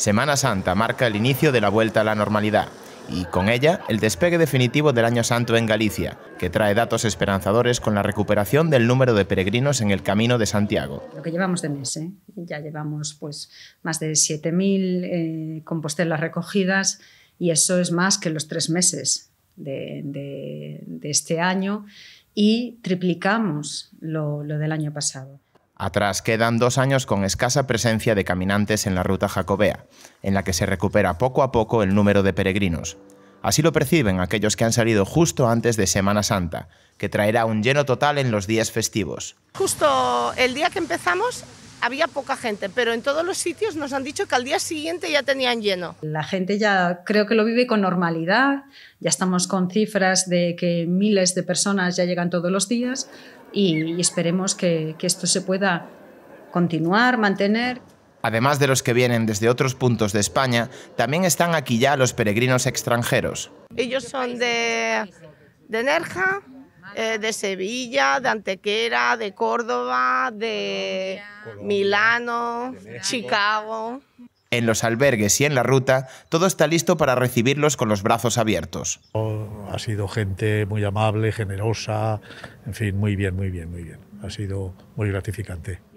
Semana Santa marca el inicio de la vuelta a la normalidad y con ella el despegue definitivo del Año Santo en Galicia, que trae datos esperanzadores con la recuperación del número de peregrinos en el Camino de Santiago. Lo que llevamos de mes, ¿eh? ya llevamos pues más de 7.000 eh, compostelas recogidas y eso es más que los tres meses de, este año y triplicamos lo del año pasado. Atrás quedan dos años con escasa presencia de caminantes en la ruta jacobea, en la que se recupera poco a poco el número de peregrinos. Así lo perciben aquellos que han salido justo antes de Semana Santa, que traerá un lleno total en los días festivos. Justo el día que empezamos había poca gente, pero en todos los sitios nos han dicho que al día siguiente ya tenían lleno. La gente ya creo que lo vive con normalidad, ya estamos con cifras de que miles de personas ya llegan todos los días y, esperemos que, esto se pueda continuar, mantener. Además de los que vienen desde otros puntos de España, también están aquí ya los peregrinos extranjeros. Ellos son de, de Nerja, eh, de Sevilla, de Antequera, de Córdoba, de Milano, Chicago. En los albergues y en la ruta, todo está listo para recibirlos con los brazos abiertos. Ha sido gente muy amable, generosa, en fin, muy bien, muy bien, muy bien. Ha sido muy gratificante.